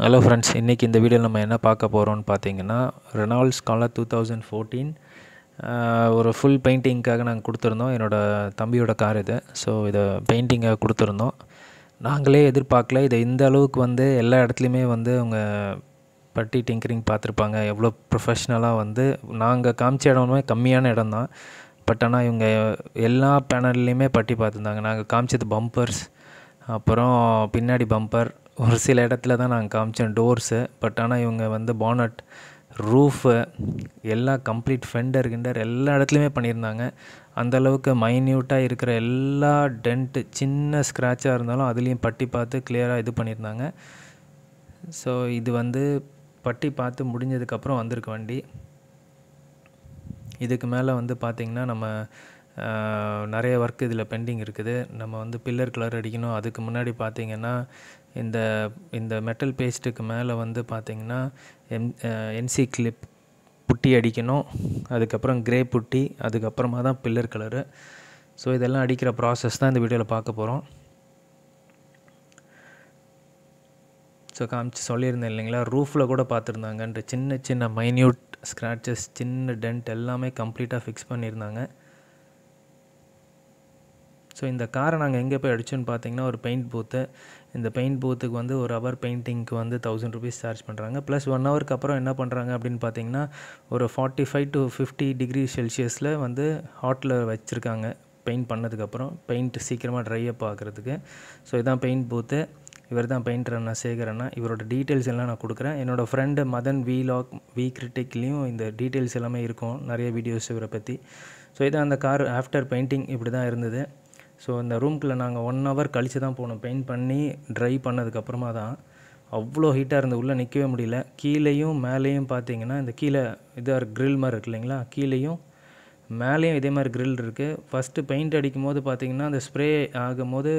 hello friends இன்றைக்கி இந்த வீடியோவில் நம்ம என்ன பார்க்க போகிறோம்னு பார்த்தீங்கன்னா Renault's Scala two thousand fourteen ஒரு ஃபுல் பெயிண்டிங்க்காக நாங்கள் கொடுத்துருந்தோம் என்னோடய தம்பியோட கார் இது ஸோ இதை பெயிண்டிங்காக கொடுத்துருந்தோம் நாங்களே எதிர்பார்க்கல இதை இந்த அளவுக்கு வந்து எல்லா இடத்துலையுமே வந்து அவங்க பட்டி டிங்கரிங் பார்த்துருப்பாங்க எவ்வளோ ப்ரொஃபஷ்னலாக வந்து நாங்கள் காமிச்ச இடமே கம்மியான இடம் தான் பட் ஆனால் இவங்க எல்லா பேனல்லையுமே பட்டி பார்த்துருந்தாங்க நாங்கள் காமிச்சது பம்பர்ஸ் அப்புறம் பின்னாடி பம்பர் ஒரு சில இடத்துல தான் நான் காமிச்சேன் டோர்ஸு பட் ஆனால் இவங்க வந்து பானட் ரூஃபு எல்லா கம்ப்ளீட் ஃபெண்டர் கிண்டர் எல்லா இடத்துலையுமே பண்ணியிருந்தாங்க அந்தளவுக்கு மைன்யூட்டாக இருக்கிற எல்லா டென்ட்டு சின்ன ஸ்க்ராட்சாக இருந்தாலும் அதுலேயும் பட்டி பார்த்து கிளியராக இது பண்ணியிருந்தாங்க ஸோ இது வந்து பட்டி பார்த்து முடிஞ்சதுக்கப்புறம் வந்திருக்கு வண்டி இதுக்கு மேலே வந்து பார்த்திங்கன்னா நம்ம நிறைய ஒர்க் இதில் பெண்டிங் இருக்குது நம்ம வந்து பில்லர் கலர் அடிக்கணும் அதுக்கு முன்னாடி பார்த்திங்கன்னா இந்த இந்த மெட்டல் பேஸ்ட்டுக்கு மேலே வந்து பார்த்திங்கன்னா எம் என்சி கிளிப் புட்டி அடிக்கணும் அதுக்கப்புறம் கிரே புட்டி அதுக்கப்புறமா தான் பில்லர் கலரு ஸோ இதெல்லாம் அடிக்கிற ப்ராசஸ் தான் இந்த வீடியோவில் பார்க்க போகிறோம் ஸோ காமிச்சு சொல்லியிருந்தேன் இல்லைங்களா ரூஃபில் கூட பார்த்துருந்தாங்கன்ற சின்ன சின்ன மைன்யூட் ஸ்க்ராச்சஸ் சின்ன டென்ட் எல்லாமே கம்ப்ளீட்டாக ஃபிக்ஸ் பண்ணியிருந்தாங்க ஸோ இந்த காரை நாங்கள் எங்கே போய் அடிச்சோன்னு பார்த்தீங்கன்னா ஒரு பெயிண்ட் பூத்து இந்த பெயிண்ட் பூத்துக்கு வந்து ஒரு ஹவர் பெயிண்டிங்க்கு வந்து தௌசண்ட் ருபீஸ் சார்ஜ் பண்ணுறாங்க ப்ளஸ் ஒன் ஹவருக்கு அப்புறம் என்ன பண்ணுறாங்க அப்படின்னு பார்த்தீங்கன்னா ஒரு forty five to fifty degree செல்சியஸில் வந்து ஹாட்டில் வச்சுருக்காங்க பெயிண்ட் பண்ணதுக்கப்புறம் பெயிண்ட் சீக்கிரமாக ட்ரை அப் ஆகிறதுக்கு ஸோ இதான் பெயிண்ட் பூத்து இவர் தான் பெயிண்டர் அண்ணா சேகர் அண்ணா இவரோட டீட்டெயில்ஸ் எல்லாம் நான் கொடுக்குறேன் என்னோடய ஃப்ரெண்டு மதன் லாக் வி கிரிட்டிக்லேயும் இந்த டீட்டெயில்ஸ் எல்லாமே இருக்கும் நிறைய வீடியோஸ் இவரை பற்றி ஸோ இதான் அந்த கார் ஆஃப்டர் பெயிண்டிங் இப்படி தான் இருந்தது ஸோ இந்த ரூம்குள்ளே நாங்கள் ஒன் ஹவர் கழித்து தான் போனோம் பெயிண்ட் பண்ணி ட்ரை பண்ணதுக்கப்புறமா தான் அவ்வளோ ஹீட்டாக இருந்த உள்ளே நிற்கவே முடியல கீழேயும் மேலேயும் பார்த்தீங்கன்னா இந்த கீழே இதாக க்ரில் மாதிரி இருக்கு இல்லைங்களா கீழேயும் மேலேயும் இதே மாதிரி க்ரில் இருக்குது ஃபஸ்ட்டு பெயிண்ட் அடிக்கும் போது பார்த்திங்கன்னா அந்த ஸ்ப்ரே ஆகும்போது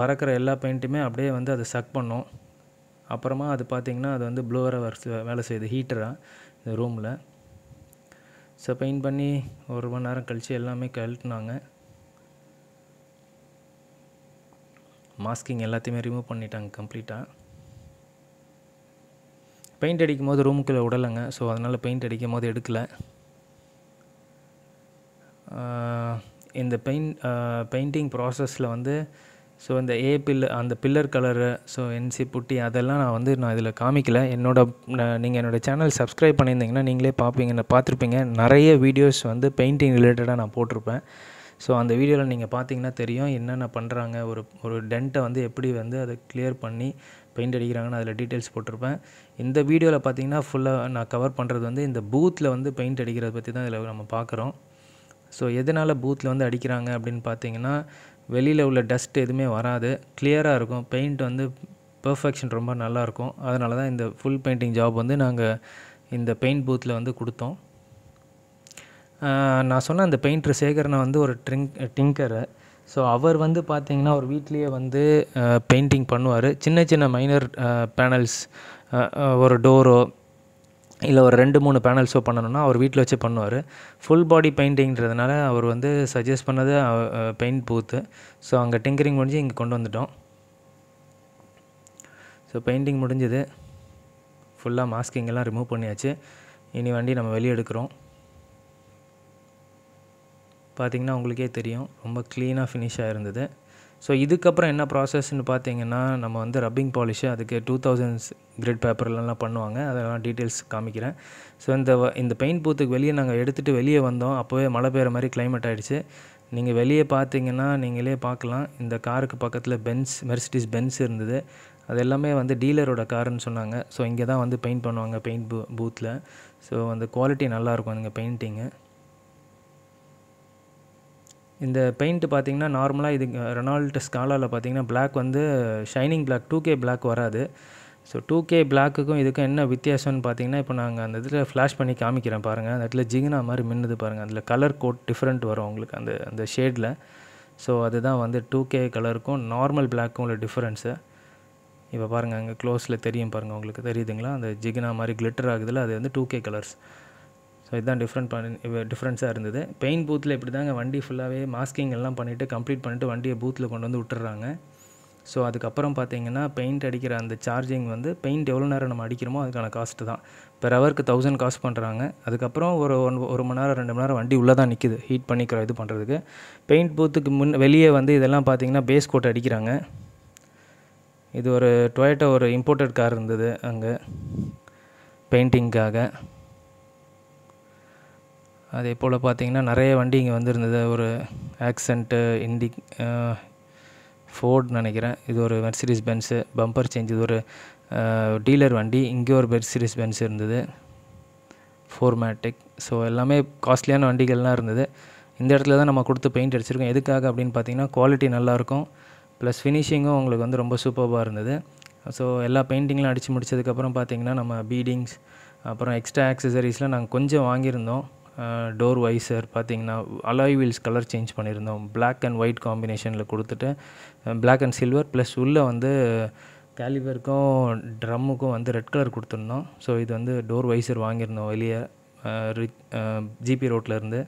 பறக்கிற எல்லா பெயிண்ட்டுமே அப்படியே வந்து அதை சக் பண்ணோம் அப்புறமா அது பார்த்திங்கன்னா அது வந்து வர வேலை செய்யுது ஹீட்டராக இந்த ரூமில் ஸோ பெயிண்ட் பண்ணி ஒரு மணி நேரம் கழித்து எல்லாமே கழட்டினாங்க மாஸ்கிங் எல்லாத்தையுமே ரிமூவ் பண்ணிட்டாங்க கம்ப்ளீட்டாக பெயிண்ட் அடிக்கும் போது ரூமுக்குள்ளே விடலைங்க ஸோ அதனால் பெயிண்ட் அடிக்கும் போது எடுக்கலை இந்த பெயிண்ட் பெயிண்டிங் ப்ராசஸில் வந்து ஸோ இந்த ஏ பில்லு அந்த filler colour so NC putty அதெல்லாம் நான் வந்து நான் இதில் காமிக்கல என்னோட நீங்கள் என்னோடய சேனல் சப்ஸ்கிரைப் பண்ணியிருந்தீங்கன்னா நீங்களே பார்ப்பீங்க பார்த்துருப்பீங்க நிறைய வீடியோஸ் வந்து பெயிண்டிங் ரிலேட்டடாக நான் போட்டிருப்பேன் ஸோ அந்த வீடியோவில் நீங்கள் பார்த்தீங்கன்னா தெரியும் என்னென்ன பண்ணுறாங்க ஒரு ஒரு டென்ட்டை வந்து எப்படி வந்து அதை கிளியர் பண்ணி பெயிண்ட் அடிக்கிறாங்கன்னு அதில் டீட்டெயில்ஸ் போட்டிருப்பேன் இந்த வீடியோவில் பார்த்தீங்கன்னா ஃபுல்லாக நான் கவர் பண்ணுறது வந்து இந்த பூத்தில் வந்து பெயிண்ட் அடிக்கிறத பற்றி தான் இதில் நம்ம பார்க்குறோம் ஸோ எதனால் பூத்தில் வந்து அடிக்கிறாங்க அப்படின்னு பார்த்தீங்கன்னா வெளியில் உள்ள டஸ்ட் எதுவுமே வராது கிளியராக இருக்கும் பெயிண்ட் வந்து பர்ஃபெக்ஷன் ரொம்ப நல்லாயிருக்கும் அதனால தான் இந்த ஃபுல் பெயிண்டிங் ஜாப் வந்து நாங்கள் இந்த பெயிண்ட் பூத்தில் வந்து கொடுத்தோம் நான் சொன்ன அந்த பெயிண்டர் சேகரனை வந்து ஒரு ட்ரிங்க் டிங்கரு ஸோ அவர் வந்து பார்த்திங்கன்னா அவர் வீட்லேயே வந்து பெயிண்டிங் பண்ணுவார் சின்ன சின்ன மைனர் பேனல்ஸ் ஒரு டோரோ இல்லை ஒரு ரெண்டு மூணு பேனல்ஸோ பண்ணணும்னா அவர் வீட்டில் வச்சு பண்ணுவார் ஃபுல் பாடி பெயிண்டிங்கிறதுனால அவர் வந்து சஜஸ்ட் பண்ணது பெயிண்ட் பூத்து ஸோ அங்கே டிங்கரிங் முடிஞ்சு இங்கே கொண்டு வந்துட்டோம் ஸோ பெயிண்டிங் முடிஞ்சது ஃபுல்லாக மாஸ்கிங்கெல்லாம் ரிமூவ் பண்ணியாச்சு இனி வண்டி நம்ம வெளியே எடுக்கிறோம் பார்த்திங்கன்னா உங்களுக்கே தெரியும் ரொம்ப க்ளீனாக ஃபினிஷாக இருந்தது ஸோ இதுக்கப்புறம் என்ன ப்ராசஸ்ன்னு பார்த்தீங்கன்னா நம்ம வந்து ரப்பிங் பாலிஷு அதுக்கு டூ தௌசண்ட்ஸ் கிரிட் பேப்பர்லலாம் பண்ணுவாங்க அதெல்லாம் டீட்டெயில்ஸ் காமிக்கிறேன் ஸோ இந்த இந்த பெயிண்ட் பூத்துக்கு வெளியே நாங்கள் எடுத்துகிட்டு வெளியே வந்தோம் அப்போவே மழை பெய்கிற மாதிரி கிளைமேட் ஆகிடுச்சு நீங்கள் வெளியே பார்த்தீங்கன்னா நீங்களே பார்க்கலாம் இந்த காருக்கு பக்கத்தில் பென்ஸ் மெர்சிட்டிஸ் பென்ஸ் இருந்தது அது எல்லாமே வந்து டீலரோட காருன்னு சொன்னாங்க ஸோ இங்கே தான் வந்து பெயிண்ட் பண்ணுவாங்க பெயிண்ட் பூ பூத்தில் ஸோ அந்த குவாலிட்டி நல்லாயிருக்கும் இங்கே பெயிண்டிங்கு இந்த பெயிண்ட்டு பார்த்தீங்கன்னா நார்மலாக இது ரெனால்ட் ஸ்காலாவில் பார்த்தீங்கன்னா பிளாக் வந்து shining black two K black வராது ஸோ டூ கே பிளாக்குக்கும் இதுக்கும் என்ன வித்தியாசம்னு பார்த்தீங்கன்னா இப்போ நாங்கள் அந்த இதில் ஃப்ளாஷ் பண்ணி காமிக்கிறேன் பாருங்கள் அந்த இடத்துல ஜிகினா மாதிரி மின்னுது பாருங்கள் அதில் கலர் கோட் டிஃப்ரெண்ட் வரும் உங்களுக்கு அந்த அந்த ஷேடில் ஸோ அதுதான் வந்து டூ கே கலருக்கும் நார்மல் பிளாக்கும் உள்ள டிஃப்ரென்ஸு இப்போ பாருங்கள் அங்கே க்ளோஸில் தெரியும் பாருங்கள் உங்களுக்கு தெரியுதுங்களா அந்த ஜிகினா மாதிரி கிளிட்டர் ஆகுதுல அது வந்து டூ கே கலர்ஸ் ஸோ இதுதான் டிஃப்ரெண்ட் பண்ணி டிஃப்ரென்ஸாக இருந்தது பெயின் பூத்தில் இப்படி தாங்க வண்டி ஃபுல்லாகவே மாஸ்கிங் எல்லாம் பண்ணிவிட்டு கம்ப்ளீட் பண்ணிவிட்டு வண்டியை பூத்தில் கொண்டு வந்து விட்டுறாங்க ஸோ அதுக்கப்புறம் பார்த்தீங்கன்னா பெயிண்ட் அடிக்கிற அந்த சார்ஜிங் வந்து பெயிண்ட் எவ்வளோ நேரம் நம்ம அடிக்கிறோமோ அதுக்கான காஸ்ட்டு தான் பெர் ஹவருக்கு தௌசண்ட் காஸ்ட் பண்ணுறாங்க அதுக்கப்புறம் ஒரு ஒன் ஒரு மணி நேரம் ரெண்டு மணி நேரம் வண்டி உள்ளே தான் நிற்கிது ஹீட் பண்ணிக்கிற இது பண்ணுறதுக்கு பெயிண்ட் பூத்துக்கு முன் வெளியே வந்து இதெல்லாம் பார்த்தீங்கன்னா பேஸ் கோட் அடிக்கிறாங்க இது ஒரு டொயேட்டோ ஒரு இம்போர்ட்டட் கார் இருந்தது அங்கே பெயிண்டிங்க்காக அதே போல் பார்த்திங்கன்னா நிறைய வண்டி இங்கே வந்துருந்தது ஒரு ஆக்சண்ட்டு இண்டி ஃபோர்ட் நினைக்கிறேன் இது ஒரு மெர்சிடிஸ் பென்ஸு பம்பர் சேஞ்ச் இது ஒரு டீலர் வண்டி இங்கே ஒரு மெர்சிடிஸ் பென்ஸ் இருந்தது ஃபோர்மேட்டிக் ஸோ எல்லாமே காஸ்ட்லியான வண்டிகள்லாம் இருந்தது இந்த இடத்துல தான் நம்ம கொடுத்து பெயிண்ட் அடிச்சிருக்கோம் எதுக்காக அப்படின்னு பார்த்தீங்கன்னா குவாலிட்டி நல்லாயிருக்கும் ப்ளஸ் ஃபினிஷிங்கும் உங்களுக்கு வந்து ரொம்ப சூப்பராக இருந்தது ஸோ எல்லா பெயிண்டிங்லாம் அடித்து முடித்ததுக்கப்புறம் பார்த்திங்கன்னா நம்ம பீடிங்ஸ் அப்புறம் எக்ஸ்ட்ரா ஆக்சசரிஸ்லாம் நாங்கள் கொஞ்சம் வாங்கியிருந்தோம் டோர் வைசர் பார்த்திங்கன்னா அலாய் வீல்ஸ் கலர் சேஞ்ச் பண்ணியிருந்தோம் பிளாக் அண்ட் ஒயிட் காம்பினேஷனில் கொடுத்துட்டு பிளாக் அண்ட் சில்வர் ப்ளஸ் உள்ளே வந்து கேலிபருக்கும் ட்ரம்முக்கும் வந்து ரெட் கலர் கொடுத்துருந்தோம் ஸோ இது வந்து டோர் வைசர் வாங்கியிருந்தோம் வெளியே ஜிபி ரோட்லேருந்து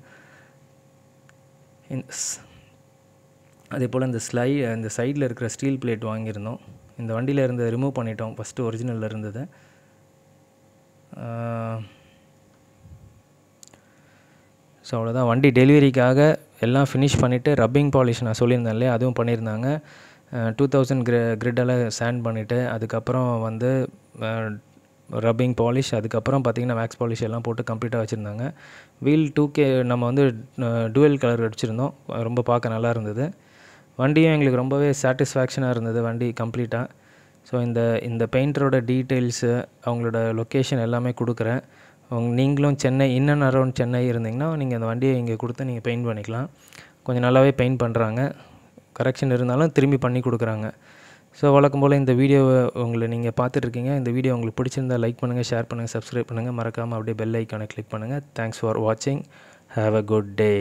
அதே போல் இந்த ஸ்லை இந்த சைடில் இருக்கிற ஸ்டீல் பிளேட் வாங்கியிருந்தோம் இந்த வண்டியில் இருந்து ரிமூவ் பண்ணிட்டோம் ஃபஸ்ட்டு ஒரிஜினலில் இருந்தது ஸோ அவ்வளோதான் வண்டி டெலிவரிக்காக எல்லாம் ஃபினிஷ் பண்ணிவிட்டு ரப்பிங் பாலிஷ் நான் சொல்லியிருந்தேன் இல்லையா அதுவும் பண்ணியிருந்தாங்க டூ தௌசண்ட் கிரி கிரிட்டால் சேண்ட் பண்ணிவிட்டு அதுக்கப்புறம் வந்து ரப்பிங் பாலிஷ் அதுக்கப்புறம் பார்த்திங்கன்னா வேக்ஸ் பாலிஷ் எல்லாம் போட்டு கம்ப்ளீட்டாக வச்சுருந்தாங்க வீல் டூ கே நம்ம வந்து டுவெல் கலர் அடிச்சிருந்தோம் ரொம்ப பார்க்க நல்லா இருந்தது வண்டியும் எங்களுக்கு ரொம்பவே சாட்டிஸ்ஃபேக்ஷனாக இருந்தது வண்டி கம்ப்ளீட்டாக ஸோ இந்த இந்த பெயிண்டரோட டீட்டெயில்ஸு அவங்களோட லொக்கேஷன் எல்லாமே கொடுக்குறேன் நீங்களும் சென்னை இன்னும் அரௌண்ட் சென்னை இருந்தீங்கன்னா நீங்கள் அந்த வண்டியை இங்கே கொடுத்து நீங்கள் பெயிண்ட் பண்ணிக்கலாம் கொஞ்சம் நல்லாவே பெயிண்ட் பண்ணுறாங்க கரெக்ஷன் இருந்தாலும் திரும்பி பண்ணி கொடுக்குறாங்க ஸோ வழக்கம் போல் இந்த வீடியோவை உங்களை நீங்கள் பார்த்துட்ருக்கீங்க இந்த வீடியோ உங்களுக்கு பிடிச்சிருந்தால் லைக் பண்ணுங்கள் ஷேர் பண்ணுங்கள் சப்ஸ்கிரைப் பண்ணுங்கள் மறக்காமல் அப்படியே பெல் ஐக்கானை கிளிக் பண்ணுங்கள் தேங்க்ஸ் ஃபார் வாட்சிங் ஹாவ் அ குட் டே